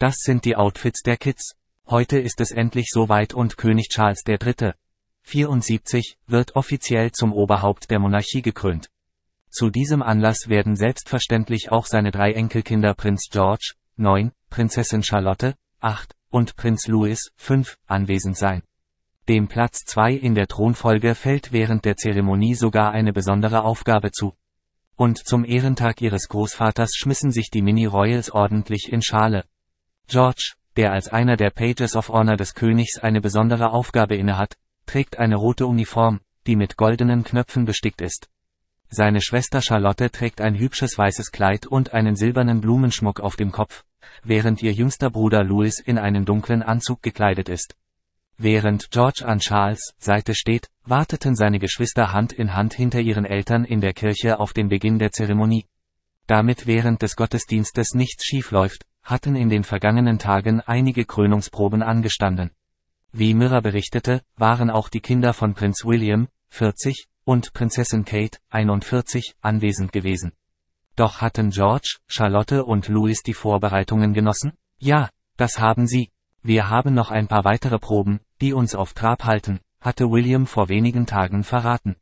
Das sind die Outfits der Kids. Heute ist es endlich soweit und König Charles III. 74 wird offiziell zum Oberhaupt der Monarchie gekrönt. Zu diesem Anlass werden selbstverständlich auch seine drei Enkelkinder Prinz George, 9, Prinzessin Charlotte, 8 und Prinz Louis, 5, anwesend sein. Dem Platz 2 in der Thronfolge fällt während der Zeremonie sogar eine besondere Aufgabe zu. Und zum Ehrentag ihres Großvaters schmissen sich die Mini-Royals ordentlich in Schale. George, der als einer der Pages of Honor des Königs eine besondere Aufgabe innehat, trägt eine rote Uniform, die mit goldenen Knöpfen bestickt ist. Seine Schwester Charlotte trägt ein hübsches weißes Kleid und einen silbernen Blumenschmuck auf dem Kopf, während ihr jüngster Bruder Louis in einen dunklen Anzug gekleidet ist. Während George an Charles Seite steht, warteten seine Geschwister Hand in Hand hinter ihren Eltern in der Kirche auf den Beginn der Zeremonie. Damit während des Gottesdienstes nichts schiefläuft, hatten in den vergangenen Tagen einige Krönungsproben angestanden. Wie Mirra berichtete, waren auch die Kinder von Prinz William, 40, und Prinzessin Kate, 41, anwesend gewesen. Doch hatten George, Charlotte und Louis die Vorbereitungen genossen? Ja, das haben sie, wir haben noch ein paar weitere Proben, die uns auf Trab halten, hatte William vor wenigen Tagen verraten.